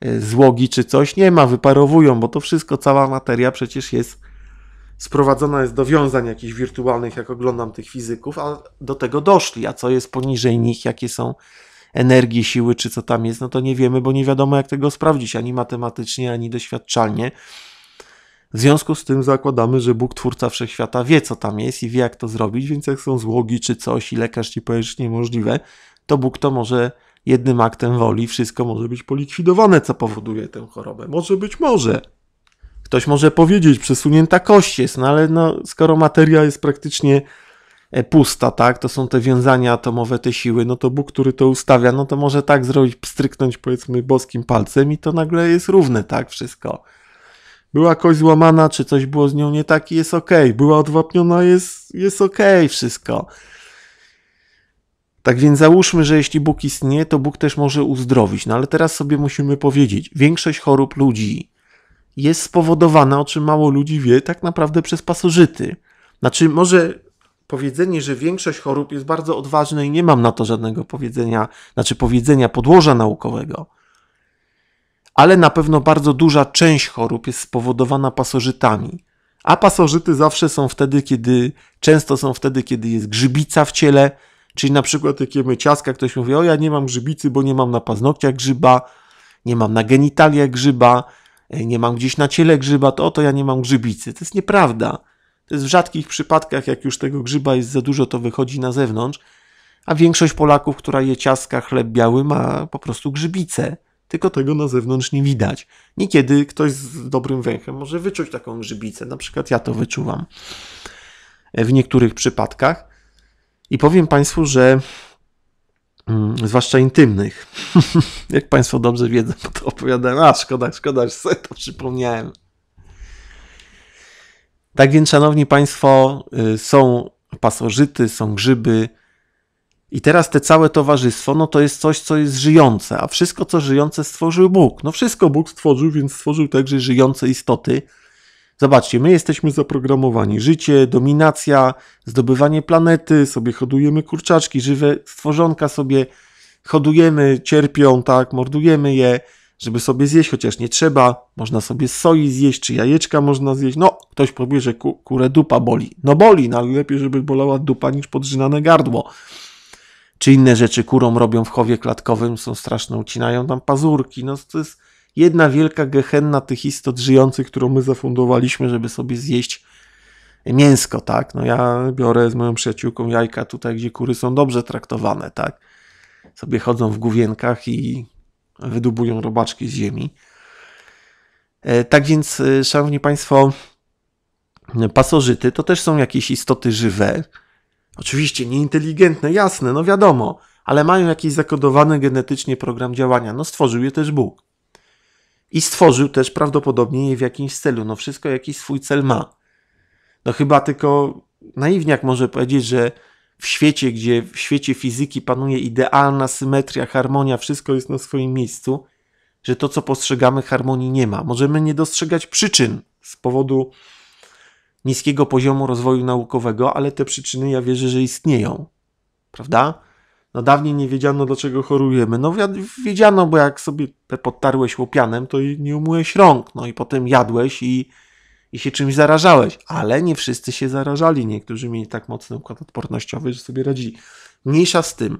e, złogi czy coś. Nie ma, wyparowują, bo to wszystko, cała materia przecież jest sprowadzona jest do wiązań jakichś wirtualnych, jak oglądam tych fizyków, a do tego doszli, a co jest poniżej nich, jakie są energii, siły, czy co tam jest, no to nie wiemy, bo nie wiadomo jak tego sprawdzić, ani matematycznie, ani doświadczalnie. W związku z tym zakładamy, że Bóg Twórca Wszechświata wie, co tam jest i wie, jak to zrobić, więc jak są złogi czy coś i lekarz ci powie, że niemożliwe, to Bóg to może jednym aktem woli, wszystko może być polikwidowane, co powoduje tę chorobę. Może być może. Ktoś może powiedzieć, przesunięta kość jest, no ale no, skoro materia jest praktycznie e, pusta, tak, to są te wiązania atomowe, te siły, no to Bóg, który to ustawia, no to może tak zrobić, pstryknąć powiedzmy boskim palcem i to nagle jest równe, tak, wszystko była jakoś złamana, czy coś było z nią nie tak i jest okej. Była odwapniona, jest, jest okej wszystko. Tak więc załóżmy, że jeśli Bóg istnieje, to Bóg też może uzdrowić. No ale teraz sobie musimy powiedzieć, większość chorób ludzi jest spowodowana, o czym mało ludzi wie, tak naprawdę przez pasożyty. Znaczy, może powiedzenie, że większość chorób jest bardzo odważne i nie mam na to żadnego powiedzenia, znaczy powiedzenia podłoża naukowego ale na pewno bardzo duża część chorób jest spowodowana pasożytami. A pasożyty zawsze są wtedy, kiedy, często są wtedy, kiedy jest grzybica w ciele, czyli na przykład jemy ciaska, ktoś mówi, o ja nie mam grzybicy, bo nie mam na paznokciach grzyba, nie mam na genitaliach grzyba, e, nie mam gdzieś na ciele grzyba, to oto ja nie mam grzybicy. To jest nieprawda. To jest w rzadkich przypadkach, jak już tego grzyba jest za dużo, to wychodzi na zewnątrz, a większość Polaków, która je ciaska, chleb biały, ma po prostu grzybice tylko tego na zewnątrz nie widać. Niekiedy ktoś z dobrym węchem może wyczuć taką grzybicę, na przykład ja to wyczuwam w niektórych przypadkach. I powiem Państwu, że mm, zwłaszcza intymnych, jak Państwo dobrze wiedzą, to opowiadałem, a szkoda, szkoda, że sobie to przypomniałem. Tak więc, Szanowni Państwo, y, są pasożyty, są grzyby, i teraz te całe towarzystwo, no to jest coś, co jest żyjące, a wszystko, co żyjące, stworzył Bóg. No wszystko Bóg stworzył, więc stworzył także żyjące istoty. Zobaczcie, my jesteśmy zaprogramowani. Życie, dominacja, zdobywanie planety, sobie hodujemy kurczaczki, żywe stworzonka sobie hodujemy, cierpią, tak, mordujemy je, żeby sobie zjeść, chociaż nie trzeba. Można sobie soi zjeść, czy jajeczka można zjeść. No, ktoś powie, że kurę dupa boli. No boli, no ale lepiej, żeby bolała dupa niż podrzynane gardło czy inne rzeczy kurom robią w chowie klatkowym, są straszne, ucinają tam pazurki. No to jest jedna wielka gehenna tych istot żyjących, którą my zafundowaliśmy, żeby sobie zjeść mięsko, tak? No ja biorę z moją przyjaciółką jajka tutaj, gdzie kury są dobrze traktowane, tak? Sobie chodzą w główienkach i wydubują robaczki z ziemi. E, tak więc, e, szanowni państwo, pasożyty to też są jakieś istoty żywe, Oczywiście nieinteligentne, jasne, no wiadomo, ale mają jakiś zakodowany genetycznie program działania. No stworzył je też Bóg. I stworzył też prawdopodobnie je w jakimś celu. No wszystko jakiś swój cel ma. No chyba tylko naiwniak może powiedzieć, że w świecie, gdzie w świecie fizyki panuje idealna symetria, harmonia, wszystko jest na swoim miejscu, że to, co postrzegamy, harmonii nie ma. Możemy nie dostrzegać przyczyn z powodu niskiego poziomu rozwoju naukowego, ale te przyczyny ja wierzę, że istnieją. Prawda? No dawniej nie wiedziano, dlaczego chorujemy. No wiedziano, bo jak sobie podtarłeś łopianem, to nie umyłeś rąk, no i potem jadłeś i, i się czymś zarażałeś. Ale nie wszyscy się zarażali. Niektórzy mieli tak mocny układ odpornościowy, że sobie radzili. Mniejsza z tym.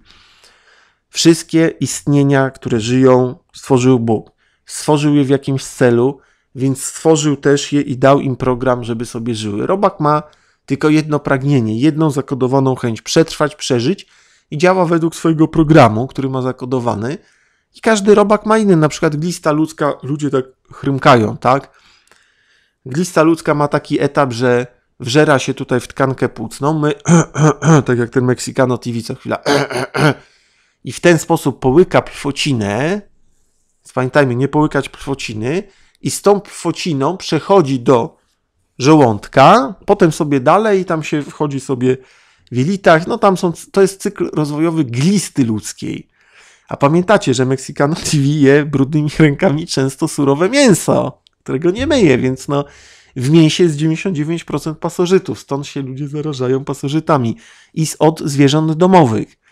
Wszystkie istnienia, które żyją, stworzył Bóg. Stworzył je w jakimś celu, więc stworzył też je i dał im program, żeby sobie żyły. Robak ma tylko jedno pragnienie, jedną zakodowaną chęć przetrwać, przeżyć i działa według swojego programu, który ma zakodowany. I każdy robak ma inny, na przykład glista ludzka, ludzie tak chrymkają, tak? Glista ludzka ma taki etap, że wżera się tutaj w tkankę płucną, my, tak jak ten Meksykano TV co chwila, i w ten sposób połyka pfocinę, pamiętajmy, nie połykać pfociny, i z tą pfociną przechodzi do żołądka, potem sobie dalej i tam się wchodzi sobie w jelitach. No tam są, to jest cykl rozwojowy glisty ludzkiej. A pamiętacie, że Meksykano TV je brudnymi rękami często surowe mięso, którego nie myje, więc no w mięsie jest 99% pasożytów, stąd się ludzie zarażają pasożytami i od zwierząt domowych.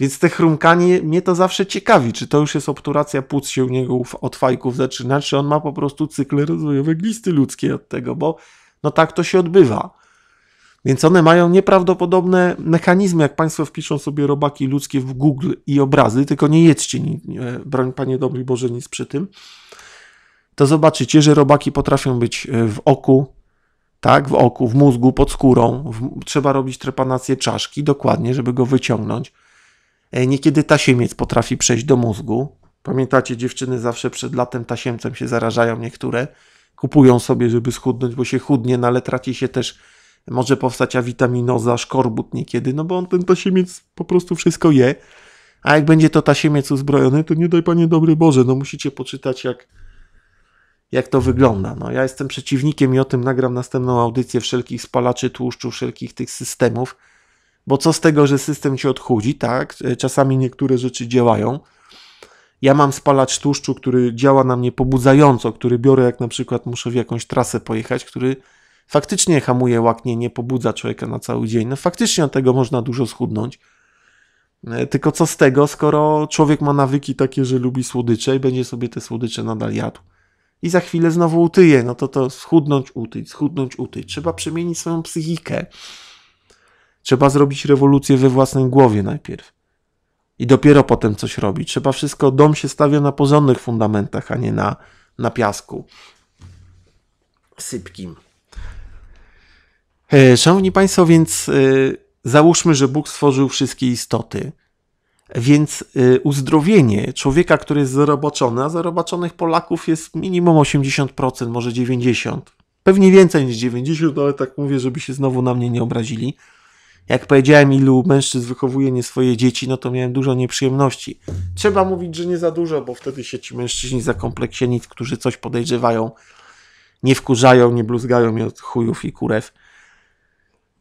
Więc te chrumkanie mnie to zawsze ciekawi, czy to już jest obturacja płuc się u niego od fajków zaczyna, czy on ma po prostu cykle rozwojowe glisty ludzkie od tego, bo no tak to się odbywa. Więc one mają nieprawdopodobne mechanizmy, jak Państwo wpiszą sobie robaki ludzkie w Google i obrazy, tylko nie jedzcie, nie, nie, broń Panie Dobry Boże, nic przy tym, to zobaczycie, że robaki potrafią być e, w oku, tak, w oku, w mózgu, pod skórą. W, trzeba robić trepanację czaszki dokładnie, żeby go wyciągnąć E, niekiedy tasiemiec potrafi przejść do mózgu. Pamiętacie, dziewczyny zawsze przed latem tasiemcem się zarażają niektóre. Kupują sobie, żeby schudnąć, bo się chudnie, no ale traci się też, może powstać awitaminoza, szkorbut niekiedy, no bo on ten tasiemiec po prostu wszystko je. A jak będzie to tasiemiec uzbrojony, to nie daj Panie dobry Boże, no musicie poczytać jak, jak to wygląda. No, ja jestem przeciwnikiem i o tym nagram następną audycję wszelkich spalaczy tłuszczu, wszelkich tych systemów. Bo co z tego, że system się odchudzi, tak? E, czasami niektóre rzeczy działają. Ja mam spalacz tłuszczu, który działa na mnie pobudzająco, który biorę, jak na przykład muszę w jakąś trasę pojechać, który faktycznie hamuje łaknienie, pobudza człowieka na cały dzień. No faktycznie od tego można dużo schudnąć. E, tylko co z tego, skoro człowiek ma nawyki takie, że lubi słodycze i będzie sobie te słodycze nadal jadł. I za chwilę znowu utyje, no to to schudnąć, utyć, schudnąć, utyć. Trzeba przemienić swoją psychikę. Trzeba zrobić rewolucję we własnej głowie najpierw. I dopiero potem coś robić. Trzeba wszystko, dom się stawia na porządnych fundamentach, a nie na, na piasku sypkim. E, szanowni Państwo, więc e, załóżmy, że Bóg stworzył wszystkie istoty. Więc e, uzdrowienie człowieka, który jest zarobaczony, a zarobaczonych Polaków jest minimum 80%, może 90%. Pewnie więcej niż 90%, ale tak mówię, żeby się znowu na mnie nie obrazili jak powiedziałem, ilu mężczyzn wychowuje nie swoje dzieci, no to miałem dużo nieprzyjemności. Trzeba mówić, że nie za dużo, bo wtedy się ci mężczyźni zakompleksieni, którzy coś podejrzewają, nie wkurzają, nie bluzgają mi od chujów i kurew.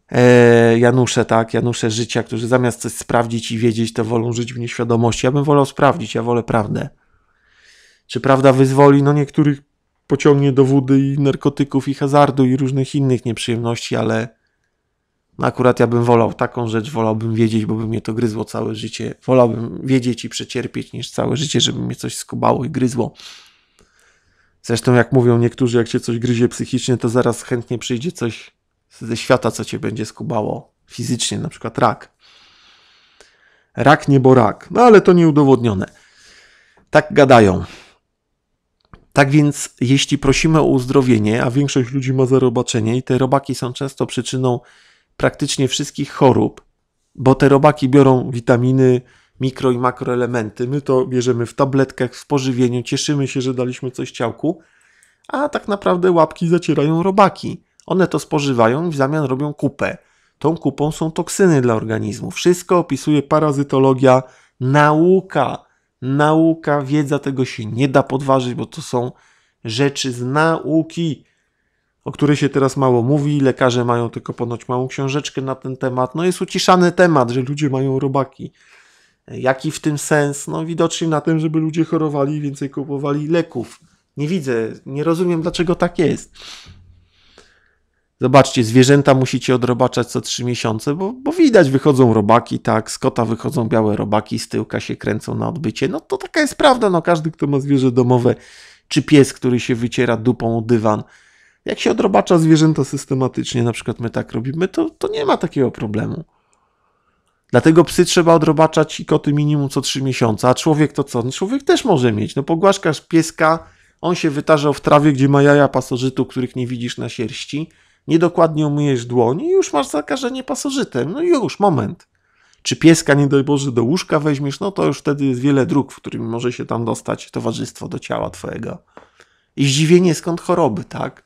Eee, Janusze, tak, Janusze życia, którzy zamiast coś sprawdzić i wiedzieć, to wolą żyć w nieświadomości. Ja bym wolał sprawdzić, ja wolę prawdę. Czy prawda wyzwoli? No niektórych pociągnie do wody i narkotyków i hazardu i różnych innych nieprzyjemności, ale no akurat ja bym wolał taką rzecz, wolałbym wiedzieć, bo by mnie to gryzło całe życie. Wolałbym wiedzieć i przecierpieć niż całe życie, żeby mnie coś skubało i gryzło. Zresztą jak mówią niektórzy, jak się coś gryzie psychicznie, to zaraz chętnie przyjdzie coś ze świata, co cię będzie skubało fizycznie, na przykład rak. Rak niebo rak, no ale to nieudowodnione. Tak gadają. Tak więc, jeśli prosimy o uzdrowienie, a większość ludzi ma zarobaczenie i te robaki są często przyczyną praktycznie wszystkich chorób, bo te robaki biorą witaminy, mikro i makroelementy. My to bierzemy w tabletkach, w pożywieniu, cieszymy się, że daliśmy coś ciałku, a tak naprawdę łapki zacierają robaki. One to spożywają i w zamian robią kupę. Tą kupą są toksyny dla organizmu. Wszystko opisuje parazytologia, nauka. Nauka, wiedza tego się nie da podważyć, bo to są rzeczy z nauki o której się teraz mało mówi. Lekarze mają tylko ponoć małą książeczkę na ten temat. No jest uciszany temat, że ludzie mają robaki. Jaki w tym sens? No widocznie na tym, żeby ludzie chorowali i więcej kupowali leków. Nie widzę, nie rozumiem dlaczego tak jest. Zobaczcie, zwierzęta musicie odrobaczać co trzy miesiące, bo, bo widać, wychodzą robaki, tak, z kota wychodzą białe robaki, z tyłka się kręcą na odbycie. No to taka jest prawda, no każdy, kto ma zwierzę domowe, czy pies, który się wyciera dupą o dywan, jak się odrobacza zwierzęta systematycznie, na przykład my tak robimy, to, to nie ma takiego problemu. Dlatego psy trzeba odrobaczać i koty minimum co 3 miesiące, a człowiek to co? No, człowiek też może mieć. No pogłaszkasz pieska, on się wytarzał w trawie, gdzie ma jaja pasożytu, których nie widzisz na sierści, niedokładnie umyjesz dłoni i już masz zakażenie pasożytem. No już, moment. Czy pieska, nie daj Boże, do łóżka weźmiesz, no to już wtedy jest wiele dróg, w którym może się tam dostać towarzystwo do ciała twojego. I zdziwienie skąd choroby, tak?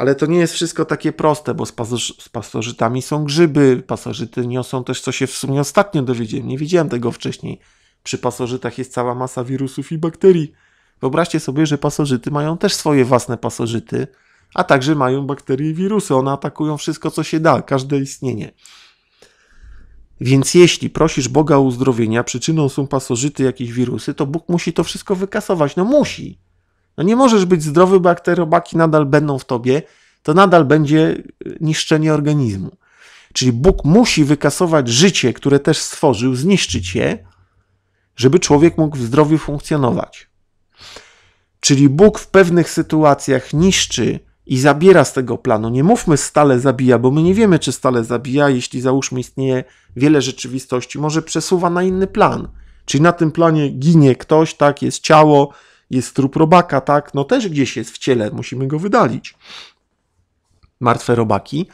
Ale to nie jest wszystko takie proste, bo z, pasoż, z pasożytami są grzyby, pasożyty niosą też, co się w sumie ostatnio dowiedziałem, nie widziałem tego wcześniej. Przy pasożytach jest cała masa wirusów i bakterii. Wyobraźcie sobie, że pasożyty mają też swoje własne pasożyty, a także mają bakterie i wirusy. One atakują wszystko, co się da, każde istnienie. Więc jeśli prosisz Boga o uzdrowienia, przyczyną są pasożyty, jakieś wirusy, to Bóg musi to wszystko wykasować. No musi. No nie możesz być zdrowy, bo jak te robaki nadal będą w tobie, to nadal będzie e, niszczenie organizmu. Czyli Bóg musi wykasować życie, które też stworzył, zniszczyć je, żeby człowiek mógł w zdrowiu funkcjonować. Czyli Bóg w pewnych sytuacjach niszczy i zabiera z tego planu. Nie mówmy stale zabija, bo my nie wiemy, czy stale zabija, jeśli załóżmy istnieje wiele rzeczywistości, może przesuwa na inny plan. Czyli na tym planie ginie ktoś, tak, jest ciało, jest trup robaka, tak? No też gdzieś jest w ciele, musimy go wydalić. Martwe robaki.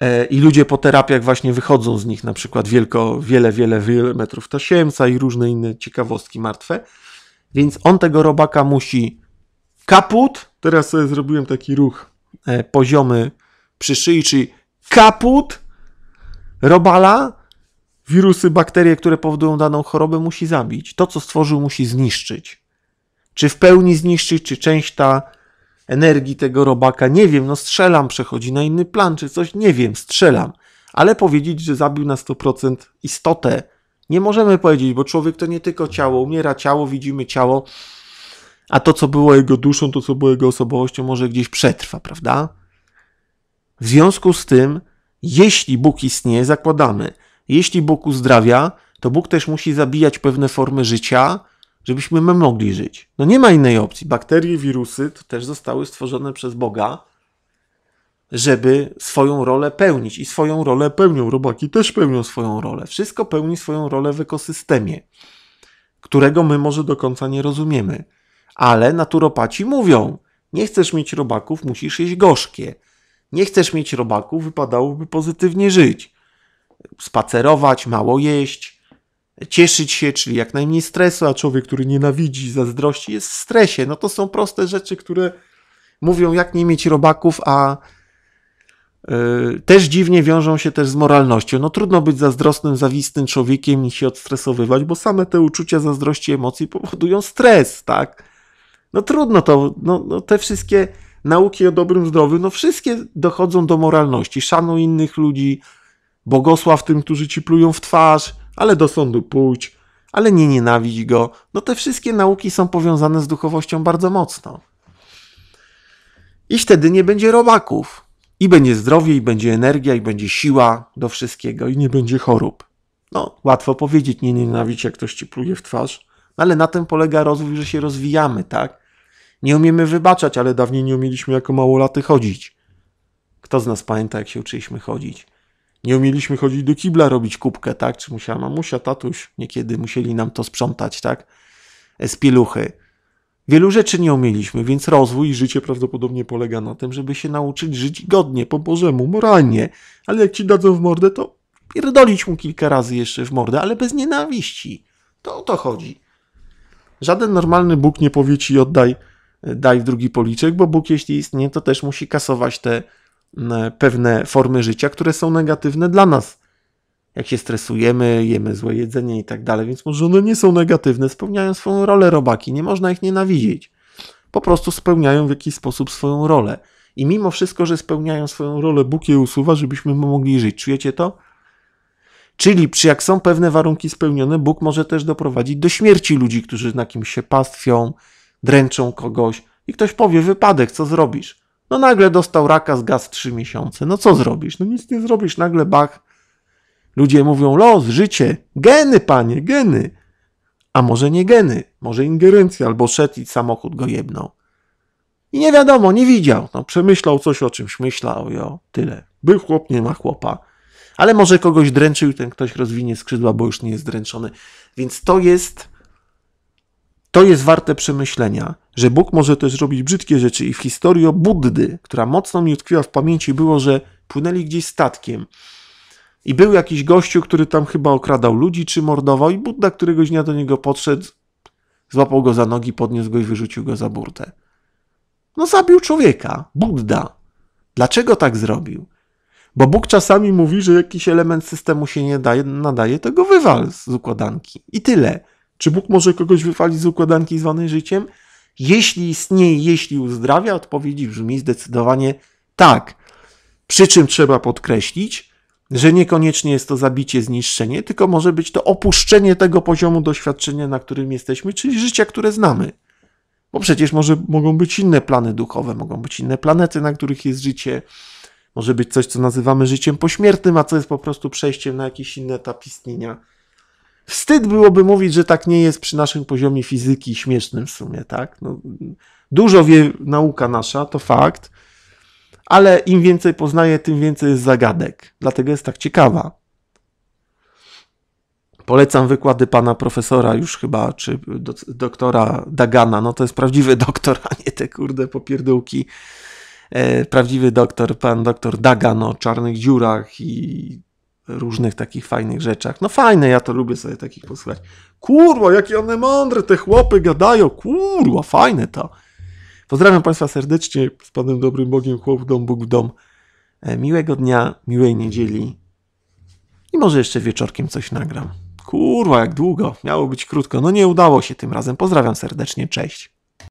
E, I ludzie po terapiach właśnie wychodzą z nich, na przykład wielko, wiele, wiele, wiele metrów tasiemca i różne inne ciekawostki martwe. Więc on tego robaka musi kaput, teraz sobie zrobiłem taki ruch e, poziomy przy szyi, czyli kaput robala, wirusy, bakterie, które powodują daną chorobę musi zabić. To, co stworzył, musi zniszczyć. Czy w pełni zniszczy, czy część ta energii tego robaka, nie wiem, no strzelam, przechodzi na inny plan, czy coś, nie wiem, strzelam. Ale powiedzieć, że zabił na 100% istotę, nie możemy powiedzieć, bo człowiek to nie tylko ciało, umiera ciało, widzimy ciało, a to, co było jego duszą, to, co było jego osobowością, może gdzieś przetrwa, prawda? W związku z tym, jeśli Bóg istnieje, zakładamy, jeśli Bóg uzdrawia, to Bóg też musi zabijać pewne formy życia, żebyśmy my mogli żyć. No nie ma innej opcji. Bakterie, wirusy to też zostały stworzone przez Boga, żeby swoją rolę pełnić. I swoją rolę pełnią. Robaki też pełnią swoją rolę. Wszystko pełni swoją rolę w ekosystemie, którego my może do końca nie rozumiemy. Ale naturopaci mówią, nie chcesz mieć robaków, musisz jeść gorzkie. Nie chcesz mieć robaków, wypadałoby pozytywnie żyć. Spacerować, mało jeść, cieszyć się, czyli jak najmniej stresu, a człowiek, który nienawidzi, zazdrości, jest w stresie. No to są proste rzeczy, które mówią, jak nie mieć robaków, a yy, też dziwnie wiążą się też z moralnością. No trudno być zazdrosnym, zawistym człowiekiem i się odstresowywać, bo same te uczucia zazdrości, emocji powodują stres, tak? No trudno to, no, no te wszystkie nauki o dobrym zdrowiu, no wszystkie dochodzą do moralności. Szanuj innych ludzi, błogosław tym, którzy ci plują w twarz, ale do sądu pójdź, ale nie nienawidź go. No te wszystkie nauki są powiązane z duchowością bardzo mocno. I wtedy nie będzie robaków. I będzie zdrowie, i będzie energia, i będzie siła do wszystkiego, i nie będzie chorób. No, łatwo powiedzieć, nie nienawidź, jak ktoś ci pluje w twarz, no, ale na tym polega rozwój, że się rozwijamy, tak? Nie umiemy wybaczać, ale dawniej nie umieliśmy jako małolaty chodzić. Kto z nas pamięta, jak się uczyliśmy chodzić? nie umieliśmy chodzić do kibla robić kubkę, tak? Czy musiała mamusia, tatuś, niekiedy musieli nam to sprzątać, tak? Z pieluchy. Wielu rzeczy nie umieliśmy, więc rozwój i życie prawdopodobnie polega na tym, żeby się nauczyć żyć godnie, po Bożemu, moralnie. Ale jak ci dadzą w mordę, to pierdolić mu kilka razy jeszcze w mordę, ale bez nienawiści. To o to chodzi. Żaden normalny Bóg nie powie ci oddaj, daj w drugi policzek, bo Bóg jeśli istnieje, to też musi kasować te pewne formy życia, które są negatywne dla nas. Jak się stresujemy, jemy złe jedzenie i tak dalej, więc może one nie są negatywne, spełniają swoją rolę robaki, nie można ich nienawidzieć. Po prostu spełniają w jakiś sposób swoją rolę. I mimo wszystko, że spełniają swoją rolę, Bóg je usuwa, żebyśmy mogli żyć. Czujecie to? Czyli przy jak są pewne warunki spełnione, Bóg może też doprowadzić do śmierci ludzi, którzy na kimś się pastwią, dręczą kogoś i ktoś powie wypadek, co zrobisz? No nagle dostał raka z gaz trzy miesiące. No co zrobisz? No nic nie zrobisz. Nagle bach. Ludzie mówią los, życie, geny, panie, geny. A może nie geny, może ingerencja, albo szedł i samochód go jebnął. I nie wiadomo, nie widział. No, przemyślał coś o czymś, myślał, jo, tyle. Był chłop, nie ma chłopa. Ale może kogoś dręczył, ten ktoś rozwinie skrzydła, bo już nie jest dręczony. Więc to jest to jest warte przemyślenia, że Bóg może też robić brzydkie rzeczy i w historii o Buddy, która mocno mi utkwiła w pamięci, było, że płynęli gdzieś statkiem i był jakiś gościu, który tam chyba okradał ludzi czy mordował i Budda któregoś dnia do niego podszedł, złapał go za nogi, podniósł go i wyrzucił go za burtę. No zabił człowieka, Budda. Dlaczego tak zrobił? Bo Bóg czasami mówi, że jakiś element systemu się nie daje, nadaje, to go wywal z układanki. I tyle. Czy Bóg może kogoś wywalić z układanki zwanej życiem? Jeśli istnieje, jeśli uzdrawia, odpowiedzi brzmi zdecydowanie tak. Przy czym trzeba podkreślić, że niekoniecznie jest to zabicie, zniszczenie, tylko może być to opuszczenie tego poziomu doświadczenia, na którym jesteśmy, czyli życia, które znamy. Bo przecież może, mogą być inne plany duchowe, mogą być inne planety, na których jest życie, może być coś, co nazywamy życiem pośmiertnym, a co jest po prostu przejściem na jakiś inny etap istnienia. Wstyd byłoby mówić, że tak nie jest przy naszym poziomie fizyki, śmiesznym w sumie, tak? No, dużo wie nauka nasza, to fakt, ale im więcej poznaje, tym więcej jest zagadek. Dlatego jest tak ciekawa. Polecam wykłady pana profesora już chyba, czy do, doktora Dagana. No to jest prawdziwy doktor, a nie te kurde popierdółki. E, prawdziwy doktor, pan doktor Dagan o czarnych dziurach i różnych takich fajnych rzeczach. No fajne, ja to lubię sobie takich posłuchać. Kurwa, jakie one mądre te chłopy gadają, kurwa, fajne to. Pozdrawiam Państwa serdecznie, z Panem Dobrym Bogiem, chłop w dom, Bóg w dom. E, miłego dnia, miłej niedzieli i może jeszcze wieczorkiem coś nagram. Kurwa, jak długo, miało być krótko, no nie udało się tym razem. Pozdrawiam serdecznie, cześć.